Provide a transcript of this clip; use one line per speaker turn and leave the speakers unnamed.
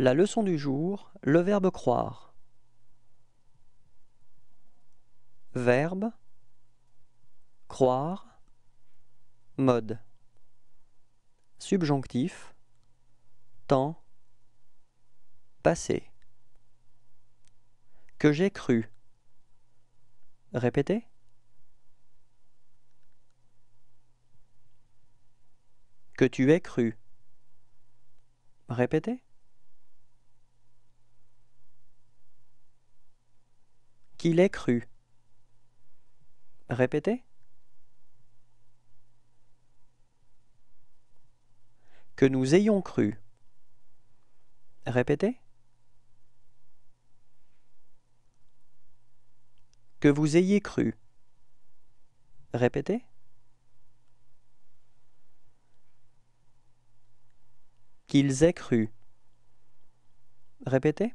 La leçon du jour, le verbe croire. Verbe croire mode subjonctif temps passé que j'ai cru répétez que tu es cru répétez qu'il ait cru. Répétez. Que nous ayons cru. Répétez. Que vous ayez cru. Répétez. Qu'ils aient cru. Répétez.